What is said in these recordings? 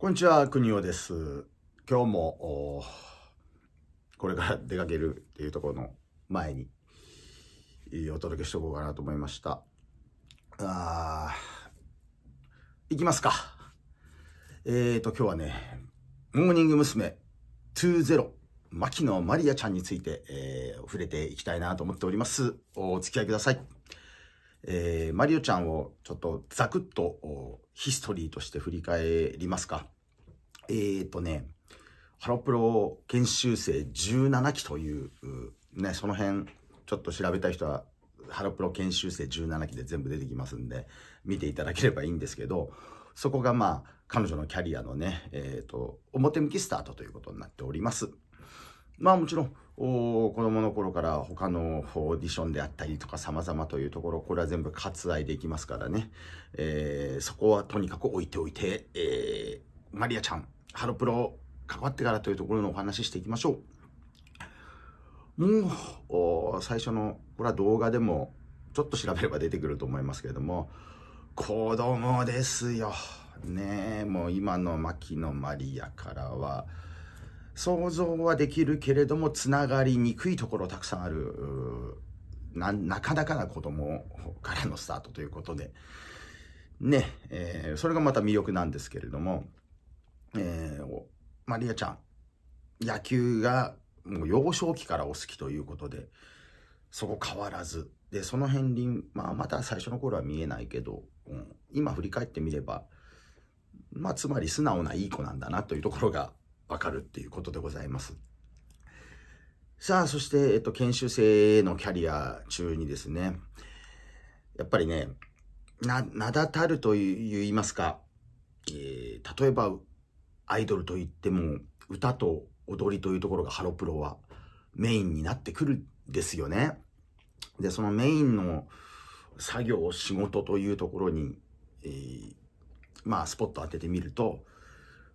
こんにちは、国尾です。今日も、これから出かけるっていうところの前に、お届けしとこうかなと思いました。あー、いきますか。えーと、今日はね、モーニング娘。20、牧野まりアちゃんについて、えー、触れていきたいなと思っております。お付き合いください。えー、マリオちゃんをちょっとザクッとヒストリーとして振り返りますか。えっ、ー、とね、ハロプロ研修生17期という、ね、その辺ちょっと調べたい人は、ハロプロ研修生17期で全部出てきますんで、見ていただければいいんですけど、そこがまあ、彼女のキャリアのね、えっ、ー、と、表向きスタートということになっております。まあもちろん、子供の頃から他のオーディションであったりとか様々というところ、これは全部割愛できますからね。えー、そこはとにかく置いておいて、えー、マリアちゃん、ハロプロ関わってからというところのお話ししていきましょう。もう、最初の、これは動画でもちょっと調べれば出てくると思いますけれども、子供ですよ。ねえ、もう今の牧野マリアからは、想像はできるけれどもつながりにくいところたくさんあるななかなかな子供からのスタートということでね、えー、それがまた魅力なんですけれども、えー、マリアちゃん野球がもう幼少期からお好きということでそこ変わらずでその片りまあ、また最初の頃は見えないけど、うん、今振り返ってみればまあつまり素直ないい子なんだなというところがわかるっていうことでございます。さあ、そして、えっと、研修生のキャリア中にですね、やっぱりね、な、名だたると言いますか、えー、例えば、アイドルといっても、歌と踊りというところがハロプロはメインになってくるんですよね。で、そのメインの作業、仕事というところに、えー、まあ、スポット当ててみると、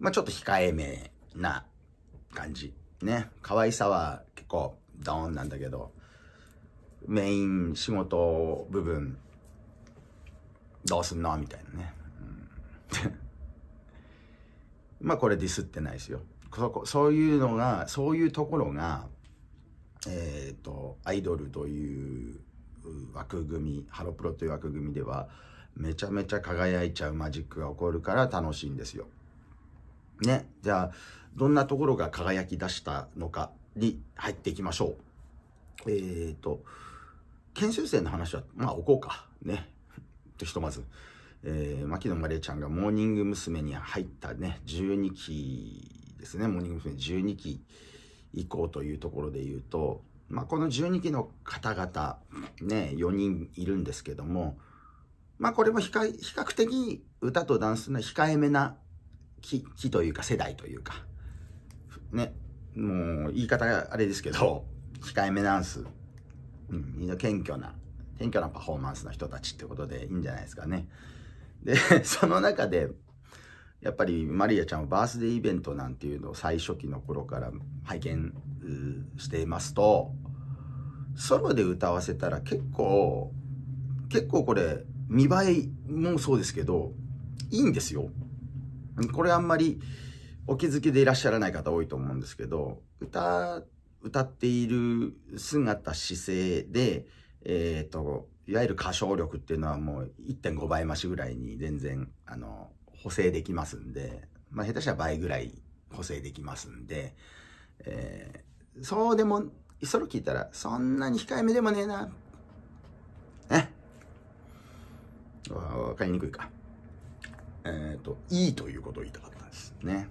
まあ、ちょっと控えめな感じ。ね。可愛さは結構ダウンなんだけど、メイン仕事部分、どうすんのみたいなね。うん、まあこれディスってないですよ。そこそういうのが、そういうところが、えっ、ー、と、アイドルという枠組み、ハロプロという枠組みでは、めちゃめちゃ輝いちゃうマジックが起こるから楽しいんですよ。ね。じゃあ、どんなところが輝き出したのかに入っていきましょう。えっ、ー、と、研修生の話は、まあ、こうか。ね。と、ひとまず。えー、牧野まりえちゃんがモーニング娘。に入ったね、12期ですね。モーニング娘。12期以降というところで言うと、まあ、この12期の方々、ね、4人いるんですけども、まあ、これも比較的歌とダンスの控えめな木というか世代というか、ね、もう言い方があれですけど、控えめなんす。うん、謙虚な、謙虚なパフォーマンスの人たちってことでいいんじゃないですかね。で、その中で、やっぱりマリアちゃんはバースデーイベントなんていうのを最初期の頃から拝見していますと、ソロで歌わせたら結構、結構これ、見栄えもそうですけど、いいんですよ。これあんまり、お気づきでいらっしゃらない方多いと思うんですけど、歌、歌っている姿、姿勢で、えっ、ー、と、いわゆる歌唱力っていうのはもう1.5倍増しぐらいに全然、あの、補正できますんで、まあ下手したら倍ぐらい補正できますんで、えー、そうでも、それ聞いたら、そんなに控えめでもねえな。えわかりにくいか。えっ、ー、と、いいということを言いたかったんですね。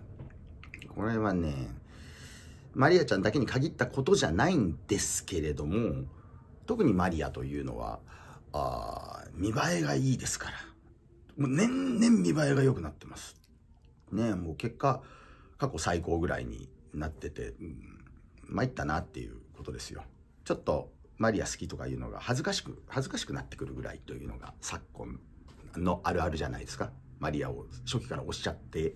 これはね、マリアちゃんだけに限ったことじゃないんですけれども、特にマリアというのは、あ見栄えがいいですから。もう年々見栄えが良くなってます。ねもう結果、過去最高ぐらいになってて、うん、参ったなっていうことですよ。ちょっとマリア好きとかいうのが恥ずかしく、恥ずかしくなってくるぐらいというのが昨今のあるあるじゃないですか。マリアを初期からおっしゃって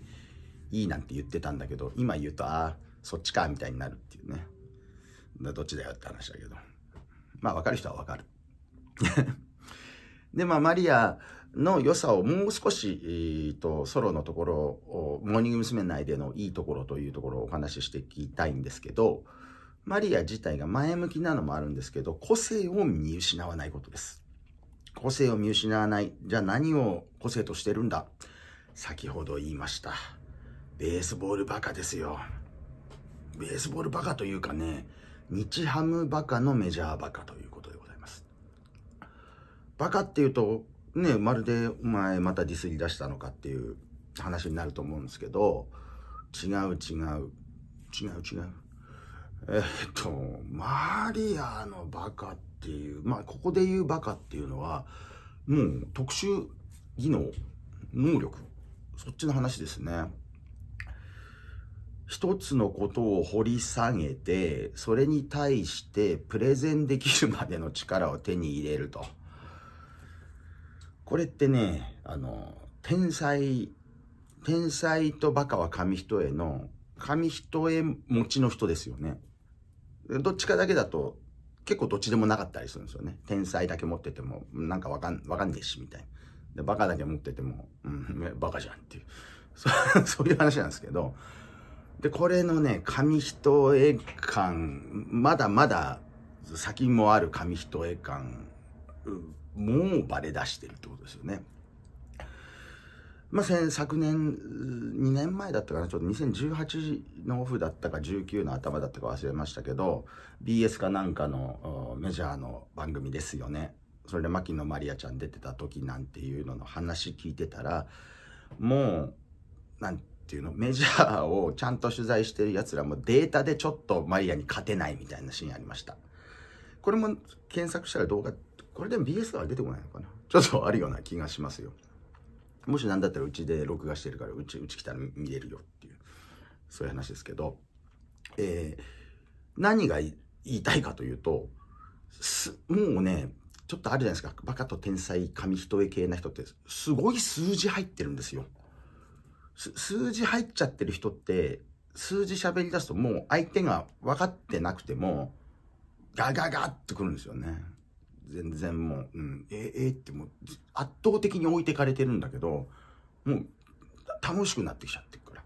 いいなんて言ってたんだけど、今言うと、ああ、そっちか、みたいになるっていうね。どっちだよって話だけど。まあ、わかる人はわかる。で、まあ、マリアの良さをもう少し、えーと、とソロのところを、モーニング娘。内でのいいところというところをお話ししていきたいんですけど、マリア自体が前向きなのもあるんですけど、個性を見失わないことです。個性を見失わない。じゃあ何を個性としてるんだ先ほど言いました。ベースボールバカですよ。ベースボールバカというかね、日ハムバカのメジャーバカということでございます。バカっていうと、ね、まるでお前またディスり出したのかっていう話になると思うんですけど、違う違う、違う違う。えー、っと、マリアのバカっていう、まあ、ここで言うバカっていうのは、もう特殊技能、能力、そっちの話ですね。一つのことを掘り下げて、それに対してプレゼンできるまでの力を手に入れると。これってね、あの、天才、天才とバカは紙一重の、紙一重持ちの人ですよね。どっちかだけだと、結構どっちでもなかったりするんですよね。天才だけ持ってても、なんかわかん、わかんねえし、みたいな。で、バカだけ持ってても、うん、バカじゃんっていう。そう いう話なんですけど、で、これのね、紙一重感、まだまだ先もある紙一重感、もうバレ出してるってことですよね。まあ、昨年、2年前だったかな、ちょっと2018のオフだったか19の頭だったか忘れましたけど、BS かなんかのメジャーの番組ですよね。それで牧野まりあちゃん出てた時なんていうのの話聞いてたら、もう、なんっていうのメジャーをちゃんと取材してる奴らもデータでちょっとマリアに勝てないみたいなシーンありました。これも検索したら動画、これでも BS か出てこないのかなちょっとあるような気がしますよ。もし何だったらうちで録画してるから、うち、うち来たら見れるよっていう、そういう話ですけど、えー、何が言いたいかというと、もうね、ちょっとあるじゃないですか。バカと天才、紙一重系な人って、すごい数字入ってるんですよ。数字入っちゃってる人って、数字喋り出すともう相手が分かってなくても、ガガガってくるんですよね。全然もう、うん、ええー、ってもう圧倒的に置いてかれてるんだけど、もう楽しくなってきちゃってるか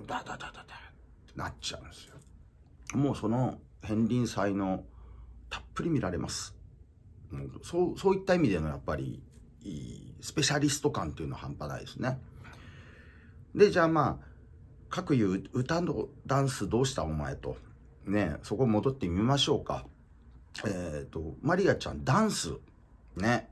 ら、ダダダダダってなっちゃうんですよ。もうその片鱗才能、たっぷり見られます。もうそう、そういった意味でのやっぱり、スペシャリスト感というのは半端ないですね。で、じゃあまあ、各言う歌のダンスどうしたお前と。ね、そこ戻ってみましょうか。えっ、ー、と、マリアちゃん、ダンス。ね。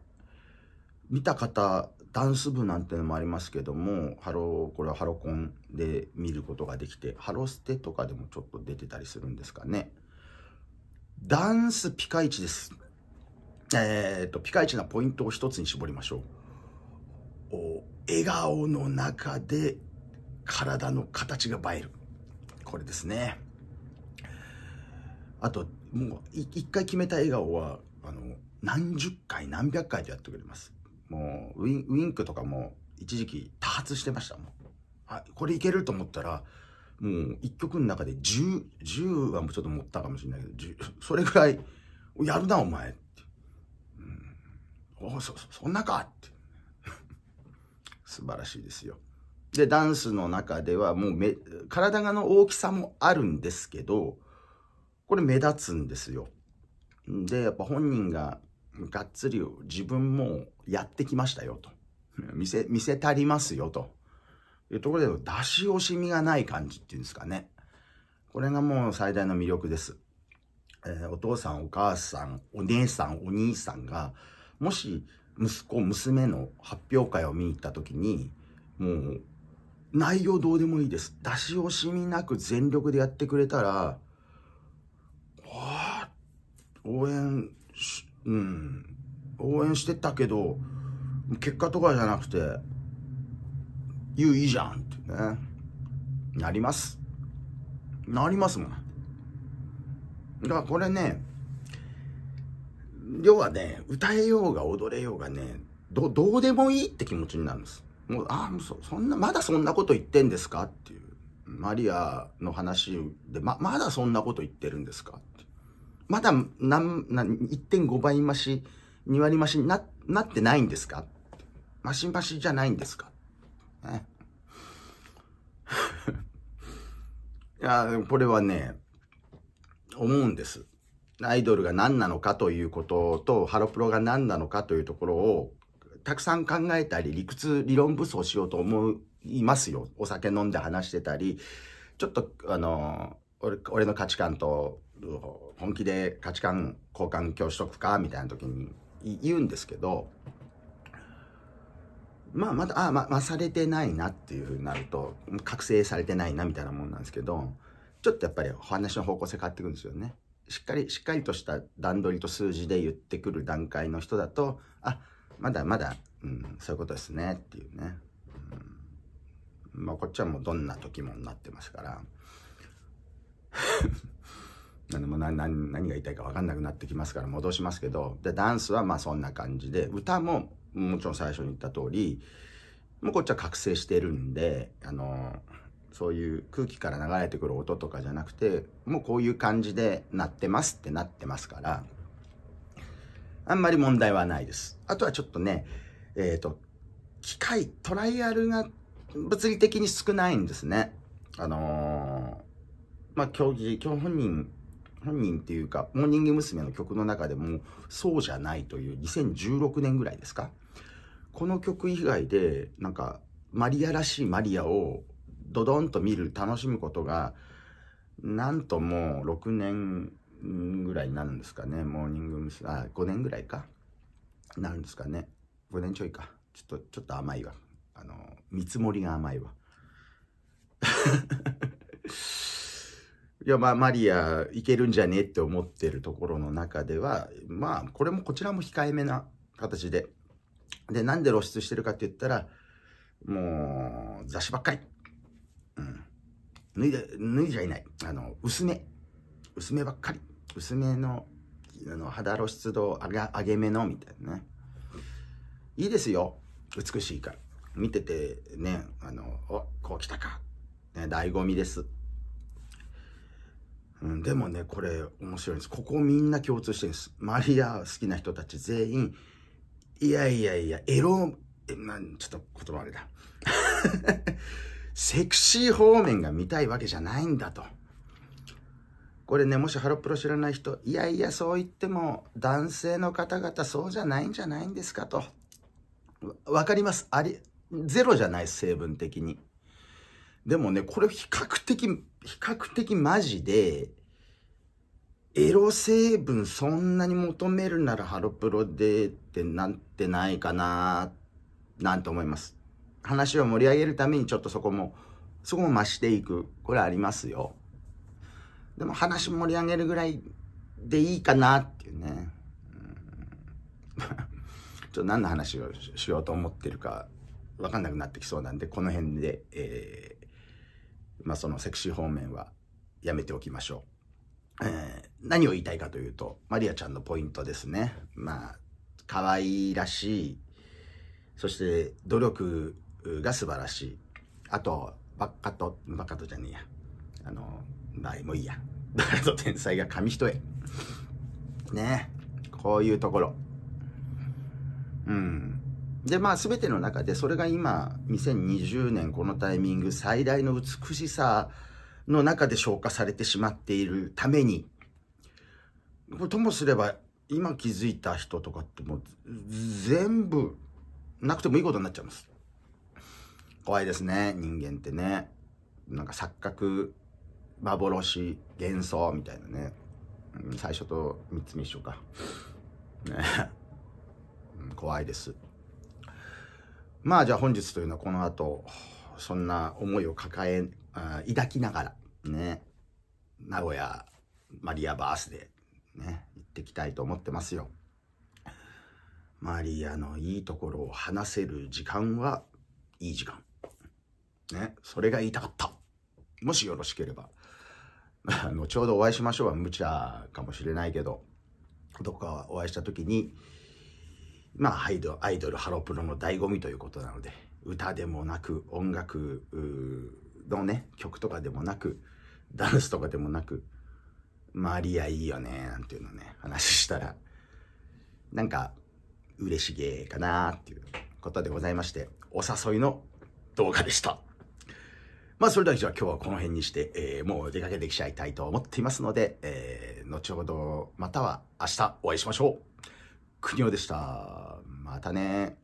見た方、ダンス部なんてのもありますけども、ハロー、これはハロコンで見ることができて、ハロステとかでもちょっと出てたりするんですかね。ダンスピカイチです。えっ、ー、と、ピカイチなポイントを一つに絞りましょう。お笑顔の中で体の形が映える。これですね。あと、もう、一回決めた笑顔は、あの、何十回、何百回とやってくれます。もう、ウィンウィンクとかも、一時期多発してましたもん。あ、これいけると思ったら、もう一曲の中で10、10はもうちょっと持ったかもしれないけど、それぐらい、やるなお前って。うん、おそ、そんなかって。素晴らしいですよ。で、ダンスの中ではもうめ、体がの大きさもあるんですけど、これ目立つんですよ。で、やっぱ本人ががっつり自分もやってきましたよと。見せ、見せたりますよと。いうところで、出し惜しみがない感じっていうんですかね。これがもう最大の魅力です。えー、お父さん、お母さん、お姉さん、お兄さんが、もし息子、娘の発表会を見に行った時に、もう内容どうでもいいです。出し惜しみなく全力でやってくれたら、応援し、うん、応援してたけど、結果とかじゃなくて、言ういいじゃんってね、なります。なりますもん。だからこれね、要はね、歌えようが踊れようがね、ど、どうでもいいって気持ちになるんです。もう、ああ、そ、そんな、まだそんなこと言ってんですかっていう。マリアの話で、ま、まだそんなこと言ってるんですかってまだ、なん、なん、1.5倍増し、2割増しにな、なってないんですかマシ増しじゃないんですかね。いや、これはね、思うんです。アイドルが何なのかということと、ハロプロが何なのかというところをたくさん考えたり、理屈、理論武装しようと思いますよ。お酒飲んで話してたり、ちょっと、あの、俺俺の価値観と本気で価値観交換今日しとくかみたいな時に言うんですけどまあまだあままされてないなっていうふうになると覚醒されてないなみたいなもんなんですけどちょっとやっぱりお話の方向性変わってくるんですよね。しっかりしっかりとした段取りと数字で言ってくる段階の人だとあまだまだ、うん、そういうことですねっていうね。うん、まあ、こっちはもうどんな時もなってますから。何も何何何が言いたいか分かんなくなってきますから戻しますけどでダンスはまあそんな感じで歌ももちろん最初に言った通りもうこっちは覚醒してるんであのそういう空気から流れてくる音とかじゃなくてもうこういう感じで鳴ってますってなってますから。あんまり問題はないです。あとはちょっとね、えっ、ー、と、機械、トライアルが物理的に少ないんですね。あのー、まあ、競技、今日本人、本人っていうか、モーニング娘。の曲の中でも、そうじゃないという2016年ぐらいですか。この曲以外で、なんか、マリアらしいマリアをドドンと見る、楽しむことが、なんともう6年ぐらいになるんですかね、モーニング娘。あ、5年ぐらいか。なるんですかね。5年ちょいか。ちょっと、ちょっと甘いわ。あの、見積もりが甘いわ。いや、まあ、マリア、いけるんじゃねって思ってるところの中では、まあ、これもこちらも控えめな形で。で、なんで露出してるかって言ったら、もう、雑誌ばっかり。うん。脱いで、脱いじゃいない。あの、薄め。薄めばっかり。薄めのあの肌露出度上げ上げ目のみたいなねいいですよ美しいから見ててねあのおこう来たか、ね、醍醐味です、うん、でもねこれ面白いんですここみんな共通してるんですマリア好きな人たち全員いやいやいやエロえなんちょっと言葉あれだセクシー方面が見たいわけじゃないんだと。これね、もしハロプロ知らない人、いやいや、そう言っても、男性の方々そうじゃないんじゃないんですかと。わかります。あり、ゼロじゃない、成分的に。でもね、これ比較的、比較的マジで、エロ成分そんなに求めるならハロプロでってなってないかななんて思います。話を盛り上げるためにちょっとそこも、そこも増していく。これありますよ。でも話盛り上げるぐらいでいいかなっていうね。うん、ちょっと何の話をしようと思ってるか分かんなくなってきそうなんで、この辺で、えー、まあそのセクシー方面はやめておきましょう。えー、何を言いたいかというと、マリアちゃんのポイントですね。まあ、可愛らしい。そして努力が素晴らしい。あと、バッカと、バッカとじゃねえや。あの、まあもいいや。バ ラと天才が紙一重。ねこういうところ。うん。で、まあ全ての中でそれが今、2020年このタイミング最大の美しさの中で消化されてしまっているために、ともすれば今気づいた人とかってもう全部なくてもいいことになっちゃいます。怖いですね、人間ってね。なんか錯覚幻、幻想みたいなね。うん、最初と3つ目一緒か。ね、うん、怖いです。まあじゃあ本日というのはこの後、そんな思いを抱え、抱きながら、ね、名古屋マリアバースでね、行ってきたいと思ってますよ。マリアのいいところを話せる時間はいい時間。ね、それが言いたかった。もしよろしければ。後ほどお会いしましょうは無茶かもしれないけど、どこかお会いした時に、まあ、アイドアイドル、ハロプロの醍醐味ということなので、歌でもなく、音楽のね、曲とかでもなく、ダンスとかでもなく、周りはいいよね、なんていうのね、話したら、なんか、嬉しげかなっていうことでございまして、お誘いの動画でした。まあ、それではじゃあ今日はこの辺にして、えー、もう出かけてきちゃいたいと思っていますので、えー、後ほどまたは明日お会いしましょう。国尾でした。またね